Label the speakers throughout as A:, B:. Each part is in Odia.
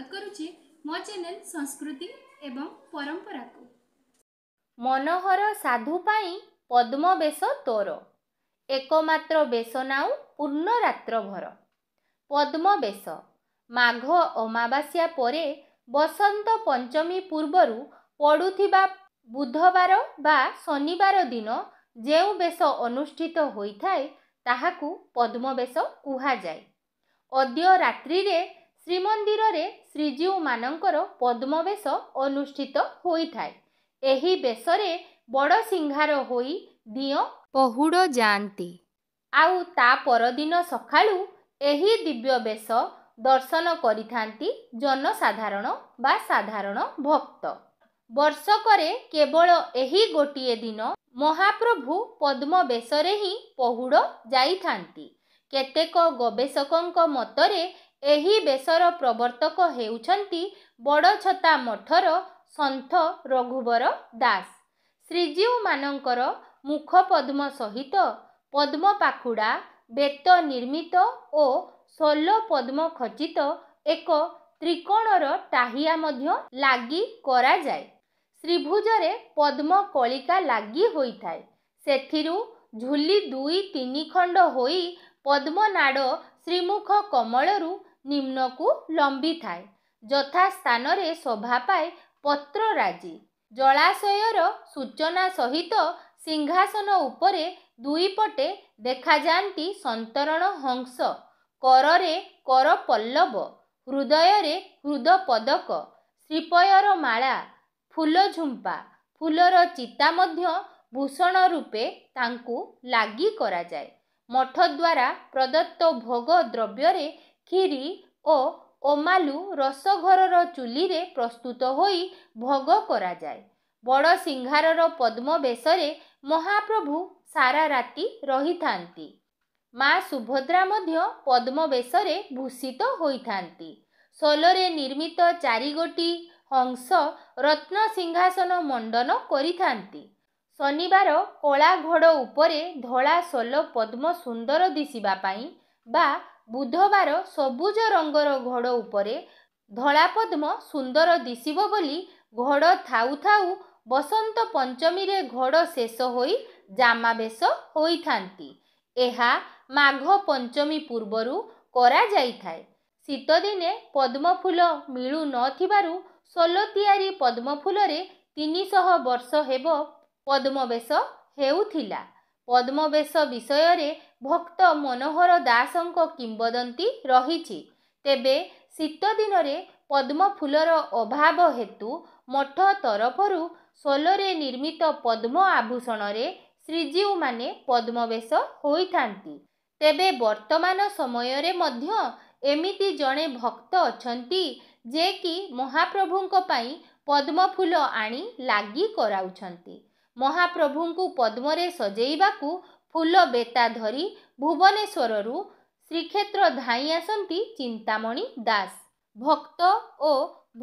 A: ସ୍ୱାଗତ କରୁଛି ମୋ ଚ୍ୟାନେଲ ସଂସ୍କୃତି ଏବଂ ପରମ୍ପରାକୁ ମନୋହର ସାଧୁ ପାଇଁ ପଦ୍ମ ବେଶ ତୋର ଏକମାତ୍ର ବେଶ ନାଉ ପୂର୍ଣ୍ଣ ରାତ୍ର ଭର ପଦ୍ମ ବେଶ ମାଘ ଅମାବାସ୍ୟା ପରେ ବସନ୍ତ ପଞ୍ଚମୀ ପୂର୍ବରୁ ପଡ଼ୁଥିବା ବୁଧବାର ବା ଶନିବାର ଦିନ ଯେଉଁ ବେଶ ଅନୁଷ୍ଠିତ ହୋଇଥାଏ ତାହାକୁ ପଦ୍ମବେଶ କୁହାଯାଏ ଅଦ୍ୟ ରାତ୍ରିରେ ଶ୍ରୀମନ୍ଦିରରେ ଶ୍ରୀଜୀଉମାନଙ୍କର ପଦ୍ମବେଶ ଅନୁଷ୍ଠିତ ହୋଇଥାଏ ଏହି ବେଶରେ ବଡ଼ ସିଂହାର ହୋଇ ଦିଅ ପହୁଡ଼ ଯାଆନ୍ତି ଆଉ ତା ପରଦିନ ସକାଳୁ ଏହି ଦିବ୍ୟ ବେଶ ଦର୍ଶନ କରିଥାନ୍ତି ଜନସାଧାରଣ ବା ସାଧାରଣ ଭକ୍ତ ବର୍ଷକରେ କେବଳ ଏହି ଗୋଟିଏ ଦିନ ମହାପ୍ରଭୁ ପଦ୍ମ ବେଶରେ ହିଁ ପହୁଡ଼ ଯାଇଥାନ୍ତି କେତେକ ଗବେଷକଙ୍କ ମତରେ ଏହି ବେଶର ପ୍ରବର୍ତ୍ତକ ହେଉଛନ୍ତି ବଡ଼ଛତା ମଠର ସନ୍ଥ ରଘୁବର ଦାସ ଶ୍ରୀଜୀଉମାନଙ୍କର ମୁଖ ପଦ୍ମ ସହିତ ପଦ୍ମ ପାଖୁଡ଼ା ବେତ ନିର୍ମିତ ଓ ସୋଲ ପଦ୍ମ ଖଚିତ ଏକ ତ୍ରିକୋଣର ଟାହିଆ ମଧ୍ୟ ଲାଗି କରାଯାଏ ଶ୍ରୀଭୁଜରେ ପଦ୍ମ କଳିକା ଲାଗି ହୋଇଥାଏ ସେଥିରୁ ଝୁଲି ଦୁଇ ତିନି ଖଣ୍ଡ ହୋଇ ପଦ୍ମନାଡ଼ ଶ୍ରୀମୁଖ କମଳରୁ ନିମ୍ନକୁ ଲମ୍ବି ଥାଏ ଯଥା ସ୍ଥାନରେ ଶୋଭା ପାଏ ପତ୍ରରାଜି ଜଳାଶୟର ସୂଚନା ସହିତ ସିଂହାସନ ଉପରେ ଦୁଇପଟେ ଦେଖାଯାଆନ୍ତି ସନ୍ତରଣ ହଂସ କରରେ କର ପଲ୍ଲବ ହୃଦୟରେ ହୃଦ ପଦକ ଶ୍ରୀପୟର ମାଳା ଫୁଲଝୁମ୍ପା ଫୁଲର ଚିତା ମଧ୍ୟ ଭୂଷଣ ରୂପେ ତାଙ୍କୁ ଲାଗି କରାଯାଏ ମଠ ଦ୍ୱାରା ପ୍ରଦତ୍ତ ଭୋଗ ଦ୍ରବ୍ୟରେ କ୍ଷୀରି ଓ ଓମାଲୁ ରସଘରର ଚୁଲିରେ ପ୍ରସ୍ତୁତ ହୋଇ ଭୋଗ କରାଯାଏ ବଡ଼ ସିଂହାରର ପଦ୍ମ ବେଶରେ ମହାପ୍ରଭୁ ସାରା ରାତି ରହିଥାନ୍ତି ମା ସୁଭଦ୍ରା ମଧ୍ୟ ପଦ୍ମ ବେଶରେ ଭୂଷିତ ହୋଇଥାନ୍ତି ସୋଲରେ ନିର୍ମିତ ଚାରିଗୋଟି ହଂସ ରତ୍ନ ସିଂହାସନ ମଣ୍ଡନ କରିଥାନ୍ତି ଶନିବାର କଳା ଘୋଡ଼ ଉପରେ ଧଳା ସୋଲ ପଦ୍ମ ସୁନ୍ଦର ଦିଶିବା ପାଇଁ ବା ବୁଧବାର ସବୁଜ ରଙ୍ଗର ଘୋଡ଼ ଉପରେ ଧଳା ପଦ୍ମ ସୁନ୍ଦର ଦିଶିବ ବୋଲି ଘୋଡ଼ ଥାଉ ଥାଉ ବସନ୍ତ ପଞ୍ଚମୀରେ ଘୋଡ଼ ଶେଷ ହୋଇ ଜାମାବେଶ ହୋଇଥାନ୍ତି ଏହା ମାଘ ପଞ୍ଚମୀ ପୂର୍ବରୁ କରାଯାଇଥାଏ ଶୀତଦିନେ ପଦ୍ମଫୁଲ ମିଳୁନଥିବାରୁ ସୋଲ ତିଆରି ପଦ୍ମଫୁଲରେ ତିନିଶହ ବର୍ଷ ହେବ ପଦ୍ମବେଶ ହେଉଥିଲା ପଦ୍ମବେଶ ବିଷୟରେ ଭକ୍ତ ମନୋହର ଦାସଙ୍କ କିମ୍ବଦନ୍ତୀ ରହିଛି ତେବେ ଶୀତ ଦିନରେ ପଦ୍ମଫୁଲର ଅଭାବ ହେତୁ ମଠ ତରଫରୁ ସୋଲରେ ନିର୍ମିତ ପଦ୍ମ ଆଭୂଷଣରେ ଶ୍ରୀଜୀଉମାନେ ପଦ୍ମବେଶ ହୋଇଥାନ୍ତି ତେବେ ବର୍ତ୍ତମାନ ସମୟରେ ମଧ୍ୟ ଏମିତି ଜଣେ ଭକ୍ତ ଅଛନ୍ତି ଯେ କି ମହାପ୍ରଭୁଙ୍କ ପାଇଁ ପଦ୍ମଫୁଲ ଆଣି ଲାଗି କରାଉଛନ୍ତି ମହାପ୍ରଭୁଙ୍କୁ ପଦ୍ମରେ ସଜେଇବାକୁ ଫୁଲ ବେତା ଧରି ଭୁବନେଶ୍ୱରରୁ ଶ୍ରୀକ୍ଷେତ୍ର ଧାଇଁ ଆସନ୍ତି ଚିନ୍ତାମଣି ଦାସ ଭକ୍ତ ଓ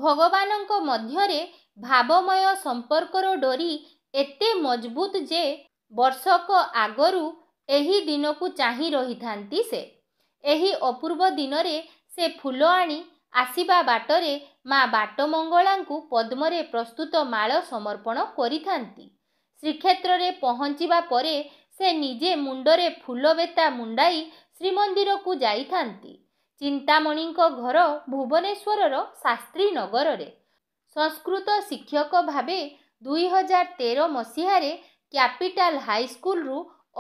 A: ଭଗବାନଙ୍କ ମଧ୍ୟରେ ଭାବମୟ ସମ୍ପର୍କର ଡୋରି ଏତେ ମଜବୁତ ଯେ ବର୍ଷକ ଆଗରୁ ଏହି ଦିନକୁ ଚାହିଁ ରହିଥାନ୍ତି ସେ ଏହି ଅପୂର୍ବ ଦିନରେ ସେ ଫୁଲ ଆଣି ଆସିବା ବାଟରେ ମା ବାଟମଙ୍ଗଳାଙ୍କୁ ପଦ୍ମରେ ପ୍ରସ୍ତୁତ ମାଳ ସମର୍ପଣ କରିଥାନ୍ତି ଶ୍ରୀକ୍ଷେତ୍ରରେ ପହଞ୍ଚିବା ପରେ ସେ ନିଜେ ମୁଣ୍ଡରେ ଫୁଲ ବେତା ମୁଣ୍ଡାଇ ଶ୍ରୀମନ୍ଦିରକୁ ଯାଇଥାନ୍ତି ଚିନ୍ତାମଣିଙ୍କ ଘର ଭୁବନେଶ୍ୱରର ଶାସ୍ତ୍ରୀ ନଗରରେ ସଂସ୍କୃତ ଶିକ୍ଷକ ଭାବେ ଦୁଇହଜାର ତେର ମସିହାରେ କ୍ୟାପିଟାଲ ହାଇସ୍କୁଲରୁ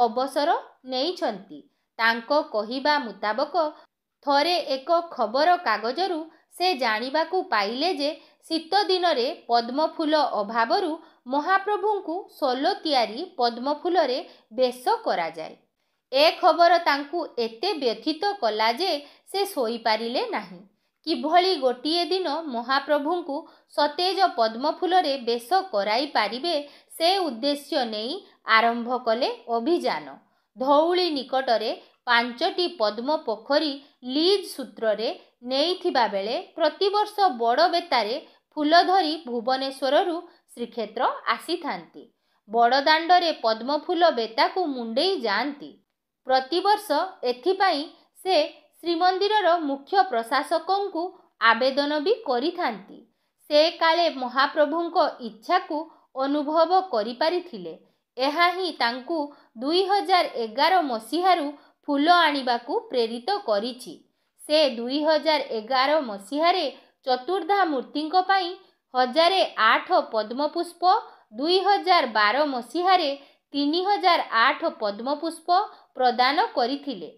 A: ଅବସର ନେଇଛନ୍ତି ତାଙ୍କ କହିବା ମୁତାବକ ଥରେ ଏକ ଖବରକାଗଜରୁ ସେ ଜାଣିବାକୁ ପାଇଲେ ଯେ ଶୀତ ଦିନରେ ପଦ୍ମଫୁଲ ଅଭାବରୁ ମହାପ୍ରଭୁଙ୍କୁ ସୋଲ ତିଆରି ପଦ୍ମଫୁଲରେ ବେଶ କରାଯାଏ ଏ ଖବର ତାଙ୍କୁ ଏତେ ବ୍ୟଥିତ କଲା ଯେ ସେ ଶୋଇପାରିଲେ ନାହିଁ କିଭଳି ଗୋଟିଏ ଦିନ ମହାପ୍ରଭୁଙ୍କୁ ସତେଜ ପଦ୍ମଫୁଲରେ ବେଶ କରାଇ ପାରିବେ ସେ ଉଦ୍ଦେଶ୍ୟ ନେଇ ଆରମ୍ଭ କଲେ ଅଭିଯାନ ଧଉଳି ନିକଟରେ ପାଞ୍ଚଟି ପଦ୍ମ ପୋଖରୀ ଲିଜ୍ ସୂତ୍ରରେ ନେଇଥିବା ବେଳେ ପ୍ରତିବର୍ଷ ବଡ଼ ବେତାରେ ଫୁଲ ଧରି ଭୁବନେଶ୍ୱରରୁ ଶ୍ରୀକ୍ଷେତ୍ର ଆସିଥାନ୍ତି ବଡ଼ଦାଣ୍ଡରେ ପଦ୍ମଫୁଲ ବେତାକୁ ମୁଣ୍ଡେଇ ଯାଆନ୍ତି ପ୍ରତିବର୍ଷ ଏଥିପାଇଁ ସେ ଶ୍ରୀମନ୍ଦିରର ମୁଖ୍ୟ ପ୍ରଶାସକଙ୍କୁ ଆବେଦନ ବି କରିଥାନ୍ତି ସେ କାଳେ ମହାପ୍ରଭୁଙ୍କ ଇଚ୍ଛାକୁ ଅନୁଭବ କରିପାରିଥିଲେ ଏହା ହିଁ ତାଙ୍କୁ ଦୁଇହଜାର ଏଗାର ମସିହାରୁ ଫୁଲ ଆଣିବାକୁ ପ୍ରେରିତ କରିଛି ସେ ଦୁଇହଜାର ଏଗାର ମସିହାରେ ଚତୁର୍ଦ୍ଧା ମୂର୍ତ୍ତିଙ୍କ ପାଇଁ ହଜାର ଆଠ ପଦ୍ମପୁଷ୍ପ ଦୁଇ ହଜାର ବାର ମସିହାରେ ତିନି ହଜାର ଆଠ ପଦ୍ମପୁଷ୍ପ ପ୍ରଦାନ କରିଥିଲେ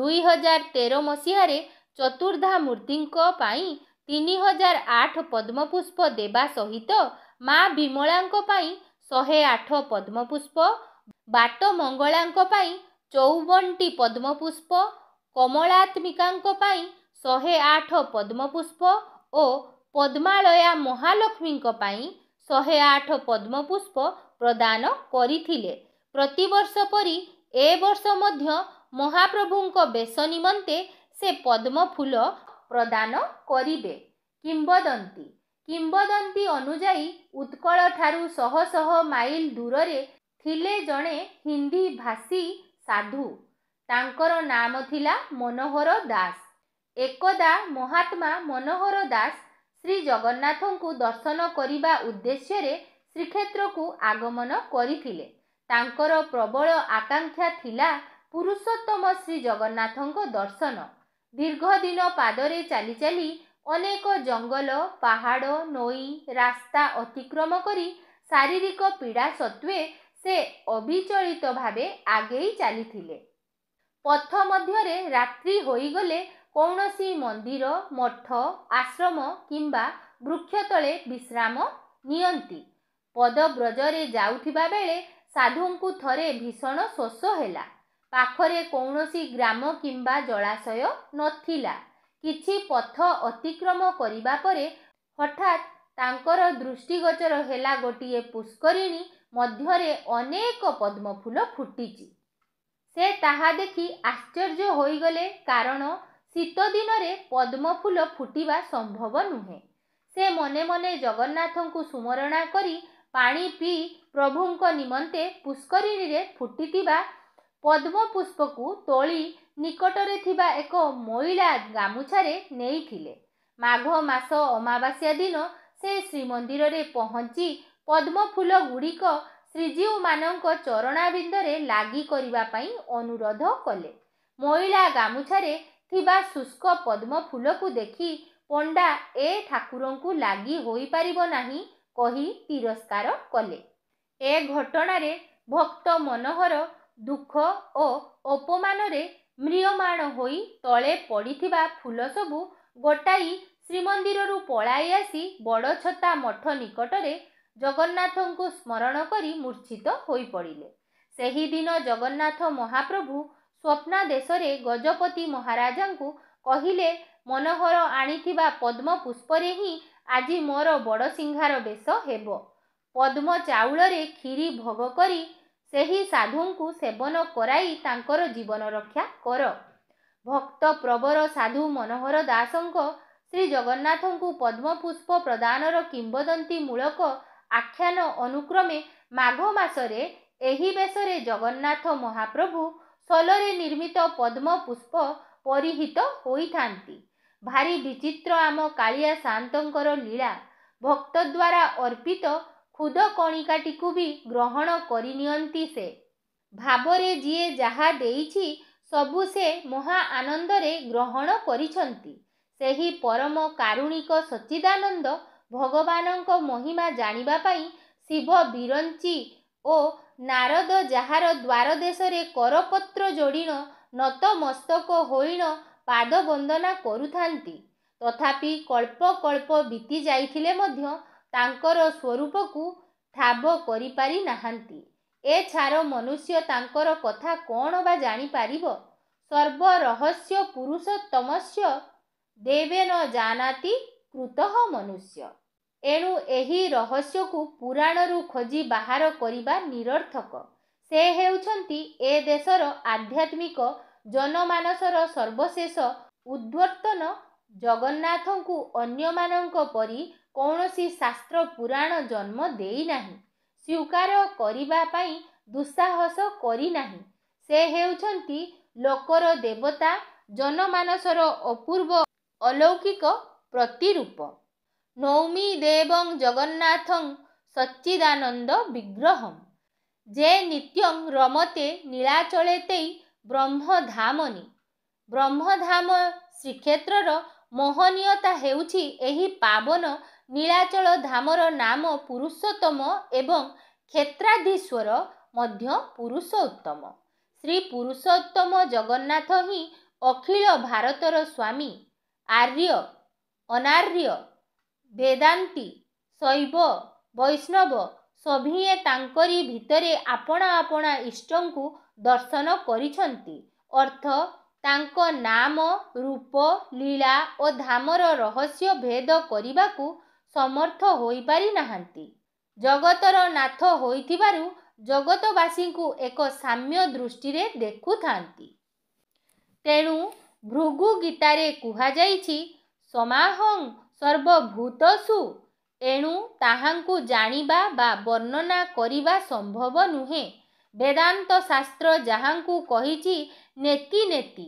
A: ଦୁଇ ହଜାର ତେର ମସିହାରେ ଚତୁର୍ଦ୍ଧା ମୂର୍ତ୍ତିଙ୍କ ପାଇଁ ତିନି ହଜାର ଆଠ ପଦ୍ମପୁଷ୍ପ ଦେବା ସହିତ ମା' ବିମଳାଙ୍କ ପାଇଁ ଶହେ ଆଠ ପଦ୍ମପୁଷ୍ପ ବାଟ ମଙ୍ଗଳାଙ୍କ ପାଇଁ ଚଉବନଟି ପଦ୍ମପୁଷ୍ପ କମଳାତ୍ମିକାଙ୍କ ପାଇଁ ଶହେ ଆଠ ପଦ୍ମପୁଷ୍ପ ଓ ପଦ୍ମାଳୟା ମହାଲକ୍ଷ୍ମୀଙ୍କ ପାଇଁ ଶହେ ଆଠ ପଦ୍ମପୁଷ୍ପ ପ୍ରଦାନ କରିଥିଲେ ପ୍ରତିବର୍ଷ ପରି ଏ ବର୍ଷ ମଧ୍ୟ ମହାପ୍ରଭୁଙ୍କ ବେଶ ନିମନ୍ତେ ସେ ପଦ୍ମ ଫୁଲ ପ୍ରଦାନ କରିବେ କିମ୍ବଦନ୍ତୀ କିମ୍ବଦନ୍ତୀ ଅନୁଯାୟୀ ଉତ୍କଳ ଠାରୁ ଶହ ଶହ ମାଇଲ ଦୂରରେ ଥିଲେ ଜଣେ ହିନ୍ଦୀ ଭାଷୀ ସାଧୁ ତାଙ୍କର ନାମ ଥିଲା ମନୋହର ଦାସ ଏକଦା ମହାତ୍ମା ମନୋହର ଦାସ ଶ୍ରୀଜଗନ୍ନାଥଙ୍କୁ ଦର୍ଶନ କରିବା ଉଦ୍ଦେଶ୍ୟରେ ଶ୍ରୀକ୍ଷେତ୍ରକୁ ଆଗମନ କରିଥିଲେ ତାଙ୍କର ପ୍ରବଳ ଆକାଂକ୍ଷା ଥିଲା ପୁରୁଷୋତ୍ତମ ଶ୍ରୀଜଗନ୍ନାଥଙ୍କ ଦର୍ଶନ ଦୀର୍ଘଦିନ ପାଦରେ ଚାଲି ଚାଲି ଅନେକ ଜଙ୍ଗଲ ପାହାଡ଼ ନଈ ରାସ୍ତା ଅତିକ୍ରମ କରି ଶାରୀରିକ ପୀଡ଼ା ସତ୍ତ୍ୱେ ସେ ଅବିଚଳିତ ଭାବେ ଆଗେଇ ଚାଲିଥିଲେ ପଥ ମଧ୍ୟରେ ରାତ୍ରି ହୋଇଗଲେ କୌଣସି ମନ୍ଦିର ମଠ ଆଶ୍ରମ କିମ୍ବା ବୃକ୍ଷ ତଳେ ବିଶ୍ରାମ ନିଅନ୍ତି ପଦବ୍ରଜରେ ଯାଉଥିବା ବେଳେ ସାଧୁଙ୍କୁ ଥରେ ଭୀଷଣ ଶୋଷ ହେଲା ପାଖରେ କୌଣସି ଗ୍ରାମ କିମ୍ବା ଜଳାଶୟ ନଥିଲା କିଛି ପଥ ଅତିକ୍ରମ କରିବା ପରେ ହଠାତ୍ ତାଙ୍କର ଦୃଷ୍ଟିଗୋଚର ହେଲା ଗୋଟିଏ ପୁଷ୍କରିଣୀ ମଧ୍ୟରେ ଅନେକ ପଦ୍ମଫୁଲ ଫୁଟିଛି ସେ ତାହା ଦେଖି ଆଶ୍ଚର୍ଯ୍ୟ ହୋଇଗଲେ କାରଣ ଶୀତ ଦିନରେ ପଦ୍ମଫୁଲ ଫୁଟିବା ସମ୍ଭବ ନୁହେଁ ସେ ମନେ ମନେ ଜଗନ୍ନାଥଙ୍କୁ ସୁମରଣା କରି ପାଣି ପିଇ ପ୍ରଭୁଙ୍କ ନିମନ୍ତେ ପୁଷ୍କରିଣୀରେ ଫୁଟିଥିବା ପଦ୍ମପୁଷ୍ପକୁ ତୋଳି ନିକଟରେ ଥିବା ଏକ ମଇଳା ଗାମୁଛାରେ ନେଇଥିଲେ ମାଘ ମାସ ଅମାବାସ୍ୟା ଦିନ ସେ ଶ୍ରୀମନ୍ଦିରରେ ପହଞ୍ଚି ପଦ୍ମଫୁଲ ଗୁଡ଼ିକ ଶ୍ରୀଜୀଉମାନଙ୍କ ଚରଣାବିନ୍ଦରେ ଲାଗି କରିବା ପାଇଁ ଅନୁରୋଧ କଲେ ମଇଳା ଗାମୁଛାରେ ଥିବା ଶୁଷ୍କ ପଦ୍ମ ଫୁଲକୁ ଦେଖି ପଣ୍ଡା ଏ ଠାକୁରଙ୍କୁ ଲାଗି ହୋଇପାରିବ ନାହିଁ କହି ତିରସ୍କାର କଲେ ଏ ଘଟଣାରେ ଭକ୍ତ ମନୋହର ଦୁଃଖ ଓ ଅପମାନରେ ମ୍ରିୟମାଣ ହୋଇ ତଳେ ପଡ଼ିଥିବା ଫୁଲ ସବୁ ଗୋଟାଇ ଶ୍ରୀମନ୍ଦିରରୁ ପଳାଇ ଆସି ବଡ଼ଛତା ମଠ ନିକଟରେ ଜଗନ୍ନାଥଙ୍କୁ ସ୍ମରଣ କରି ମୂର୍ଚ୍ଛିତ ହୋଇପଡ଼ିଲେ ସେହିଦିନ ଜଗନ୍ନାଥ ମହାପ୍ରଭୁ ସ୍ୱପ୍ନା ଦେଶରେ ଗଜପତି ମହାରାଜାଙ୍କୁ କହିଲେ ମନୋହର ଆଣିଥିବା ପଦ୍ମ ପୁଷ୍ପରେ ହିଁ ଆଜି ମୋର ବଡ଼ସିଂହାର ବେଶ ହେବ ପଦ୍ମ ଚାଉଳରେ କ୍ଷୀରି ଭୋଗ କରି ସେହି ସାଧୁଙ୍କୁ ସେବନ କରାଇ ତାଙ୍କର ଜୀବନ ରକ୍ଷା କର ଭକ୍ତ ପ୍ରବର ସାଧୁ ମନୋହର ଦାସଙ୍କ ଶ୍ରୀଜଗନ୍ନାଥଙ୍କୁ ପଦ୍ମପୁଷ୍ପ ପ୍ରଦାନର କିମ୍ବଦନ୍ତୀମୂଳକ ଆଖ୍ୟାନ ଅନୁକ୍ରମେ ମାଘ ମାସରେ ଏହି ବେଶରେ ଜଗନ୍ନାଥ ମହାପ୍ରଭୁ ସୋଲରେ ନିର୍ମିତ ପଦ୍ମ ପୁଷ୍ପ ପରିହିତ ହୋଇଥାନ୍ତି ଭାରି ବିଚିତ୍ର ଆମ କାଳିଆ ସାନ୍ତଙ୍କର ଲୀଳା ଭକ୍ତ ଦ୍ୱାରା ଅର୍ପିତ ଖୁଦ କଣିକାଟିକୁ ବି ଗ୍ରହଣ କରିନିଅନ୍ତି ସେ ଭାବରେ ଯିଏ ଯାହା ଦେଇଛି ସବୁ ସେ ମହା ଆନନ୍ଦରେ ଗ୍ରହଣ କରିଛନ୍ତି ସେହି ପରମ କାରୁଣିକ ସଚିଦାନନ୍ଦ ଭଗବାନଙ୍କ ମହିମା ଜାଣିବା ପାଇଁ ଶିବ ବିରଞ୍ଚି ଓ ନାରଦ ଯାହାର ଦ୍ୱାର ଦେଶରେ କରପତ୍ର ଯୋଡ଼ିଣ ନତମସ୍ତକ ହୋଇଣ ପାଦ ବନ୍ଦନା କରୁଥାନ୍ତି ତଥାପି କଳ୍ପ କଳ୍ପ ବିତି ଯାଇଥିଲେ ମଧ୍ୟ ତାଙ୍କର ସ୍ୱରୂପକୁ ଠାବ କରିପାରି ନାହାନ୍ତି ଏ ଛାର ମନୁଷ୍ୟ ତାଙ୍କର କଥା କ'ଣ ବା ଜାଣିପାରିବ ସର୍ବରହସ୍ୟ ପୁରୁଷ ତମସ୍ୟ ଦେବେ ନ ଜାନାତି କୃତଃ ମନୁଷ୍ୟ ଏଣୁ ଏହି ରହସ୍ୟକୁ ପୁରାଣରୁ ଖୋଜି ବାହାର କରିବା ନିରର୍ଥକ ସେ ହେଉଛନ୍ତି ଏ ଦେଶର ଆଧ୍ୟାତ୍ମିକ ଜନମାନସର ସର୍ବଶେଷ ଉଦ୍ବର୍ତ୍ତନ ଜଗନ୍ନାଥଙ୍କୁ ଅନ୍ୟମାନଙ୍କ ପରି କୌଣସି ଶାସ୍ତ୍ର ପୁରାଣ ଜନ୍ମ ଦେଇନାହିଁ ସ୍ୱୀକାର କରିବା ପାଇଁ ଦୁଃସାହସ କରିନାହିଁ ସେ ହେଉଛନ୍ତି ଲୋକର ଦେବତା ଜନମାନସର ଅପୂର୍ବ ଅଲୌକିକ ପ୍ରତିରୂପ ନୌମୀ ଦେବଂ ଜଗନ୍ନାଥଂ ସଚିଦାନନ୍ଦ ବିଗ୍ରହଂ ଯେ ନିତ୍ୟଂ ରମତେ ନୀଳାଚଳେ ତେଇ ବ୍ରହ୍ମଧାମନି ବ୍ରହ୍ମଧାମ ଶ୍ରୀକ୍ଷେତ୍ରର ମହନୀୟତା ହେଉଛି ଏହି ପାବନ ନୀଳାଚଳ ଧାମର ନାମ ପୁରୁଷୋତ୍ତମ ଏବଂ କ୍ଷେତ୍ରାଧୀଶ୍ୱର ମଧ୍ୟ ପୁରୁଷୋତ୍ତମ ଶ୍ରୀ ପୁରୁଷୋତ୍ତମ ଜଗନ୍ନାଥ ହିଁ ଅଖିଳ ଭାରତର ସ୍ୱାମୀ ଆର୍ଯ୍ୟ ଅନାର୍ଯ୍ୟ ବେଦାନ୍ତି ଶୈବ ବୈଷ୍ଣବ ସଭିଏ ତାଙ୍କରି ଭିତରେ ଆପଣା ଆପଣା ଇଷ୍ଟଙ୍କୁ ଦର୍ଶନ କରିଛନ୍ତି ଅର୍ଥ ତାଙ୍କ ନାମ ରୂପ ଲୀଳା ଓ ଧାମର ରହସ୍ୟ ଭେଦ କରିବାକୁ ସମର୍ଥ ହୋଇପାରି ନାହାନ୍ତି ଜଗତର ନାଥ ହୋଇଥିବାରୁ ଜଗତବାସୀଙ୍କୁ ଏକ ସାମ୍ୟ ଦୃଷ୍ଟିରେ ଦେଖୁଥାନ୍ତି ତେଣୁ ଭୃଗୁ ଗୀତାରେ କୁହାଯାଇଛି ସମାହଙ୍ଗ ସର୍ବଭୂତସୁ ଏଣୁ ତାହାଙ୍କୁ ଜାଣିବା ବା ବର୍ଣ୍ଣନା କରିବା ସମ୍ଭବ ନୁହେଁ ବେଦାନ୍ତ ଶାସ୍ତ୍ର ଯାହାଙ୍କୁ କହିଛି ନେତି ନେତି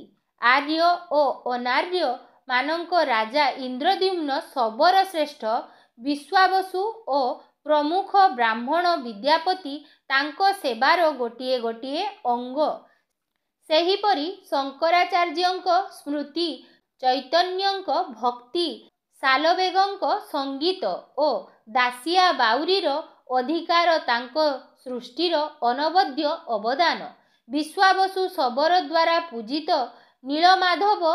A: ଆର୍ଯ୍ୟ ଓ ଅନାର୍ଯ୍ୟ ମାନଙ୍କ ରାଜା ଇନ୍ଦ୍ରଦ୍ୟୁମ୍ନ ଶବର ଶ୍ରେଷ୍ଠ ବିଶ୍ୱାବସୁ ଓ ପ୍ରମୁଖ ବ୍ରାହ୍ମଣ ବିଦ୍ୟାପତି ତାଙ୍କ ସେବାର ଗୋଟିଏ ଗୋଟିଏ ଅଙ୍ଗ ସେହିପରି ଶଙ୍କରାଚାର୍ଯ୍ୟଙ୍କ ସ୍ମୃତି ଚୈତନ୍ୟଙ୍କ ଭକ୍ତି ସାଲବେଗଙ୍କ ସଙ୍ଗୀତ ଓ ଦାସିଆ ବାଉରୀର ଅଧିକାର ତାଙ୍କ ସୃଷ୍ଟିର ଅନବଦ୍ୟ ଅବଦାନ ବିଶ୍ୱାବସୁ ଶବର ଦ୍ୱାରା ପୂଜିତ ନୀଳମାଧବ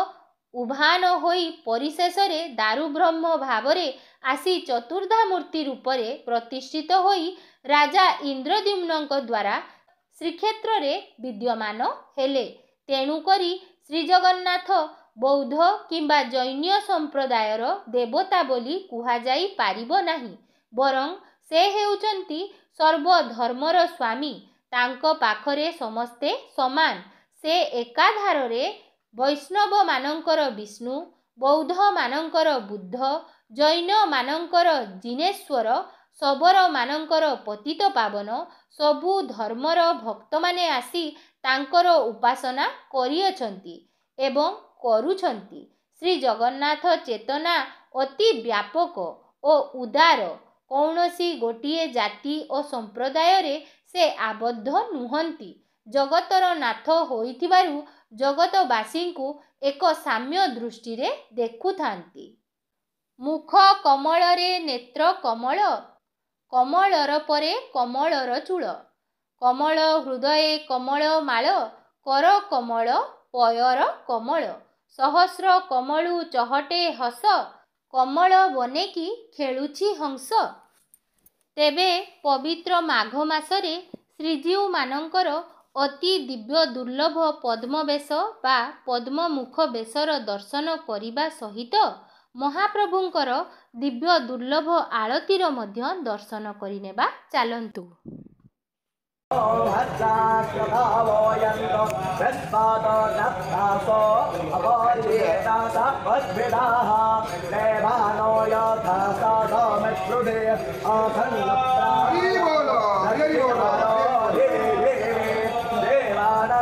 A: ଉଭାନ ହୋଇ ପରିଶେଷରେ ଦାରୁବ୍ରହ୍ମ ଭାବରେ ଆସି ଚତୁର୍ଦ୍ଧାମୂର୍ତ୍ତି ରୂପରେ ପ୍ରତିଷ୍ଠିତ ହୋଇ ରାଜା ଇନ୍ଦ୍ରଦ୍ୟୁମ୍ନଙ୍କ ଦ୍ୱାରା ଶ୍ରୀକ୍ଷେତ୍ରରେ ବିଦ୍ୟମାନ ହେଲେ ତେଣୁକରି ଶ୍ରୀଜଗନ୍ନାଥ ବୌଦ୍ଧ କିମ୍ବା ଜୈନୀୟ ସମ୍ପ୍ରଦାୟର ଦେବତା ବୋଲି କୁହାଯାଇପାରିବ ନାହିଁ ବରଂ ସେ ହେଉଛନ୍ତି ସର୍ବଧର୍ମର ସ୍ୱାମୀ ତାଙ୍କ ପାଖରେ ସମସ୍ତେ ସମାନ ସେ ଏକାଧାରରେ ବୈଷ୍ଣବମାନଙ୍କର ବିଷ୍ଣୁ ବୌଦ୍ଧମାନଙ୍କର ବୁଦ୍ଧ ଜୈନମାନଙ୍କର ଜିନେଶ୍ୱର ଶବରମାନଙ୍କର ପତିତ ପାବନ ସବୁ ଧର୍ମର ଭକ୍ତମାନେ ଆସି ତାଙ୍କର ଉପାସନା କରିଅଛନ୍ତି ଏବଂ କରୁଛନ୍ତି ଶ୍ରୀଜଗନ୍ନାଥ ଚେତନା ଅତି ବ୍ୟାପକ ଓ ଉଦାର କୌଣସି ଗୋଟିଏ ଜାତି ଓ ସମ୍ପ୍ରଦାୟରେ ସେ ଆବଦ୍ଧ ନୁହନ୍ତି ଜଗତର ନାଥ ହୋଇଥିବାରୁ ଜଗତବାସୀଙ୍କୁ ଏକ ସାମ୍ୟ ଦୃଷ୍ଟିରେ ଦେଖୁଥାନ୍ତି ମୁଖ କମଳରେ ନେତ୍ର କମଳ କମଳର ପରେ କମଳର ଚୂଳ କମଳ ହୃଦୟ କମଳ ମାଳ କର କମଳ ପୟର କମଳ ସହସ୍ର କମଳୁ ଚହଟେ ହସ କମଳ ବନେଇକି ଖେଳୁଛି ହଂସ ତେବେ ପବିତ୍ର ମାଘ ମାସରେ ଶ୍ରୀଜୀଉମାନଙ୍କର ଅତି ଦିବ୍ୟ ଦୁର୍ଲଭ ପଦ୍ମବେଶ ବା ପଦ୍ମମୁଖ ବେଶର ଦର୍ଶନ କରିବା ସହିତ ମହାପ୍ରଭୁଙ୍କର ଦିବ୍ୟ ଦୁର୍ଲଭ ଆଳତୀର ମଧ୍ୟ ଦର୍ଶନ କରିନେବା ଚାଲନ୍ତୁ प्रभावो यन्तो हृत्पादो नप्तासो अपरिवेतास पद्भिडाः देवानो यथा साधो मित्रुदे अखन्नप्राणि बोलो हरि देवाना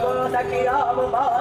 A: को सखिया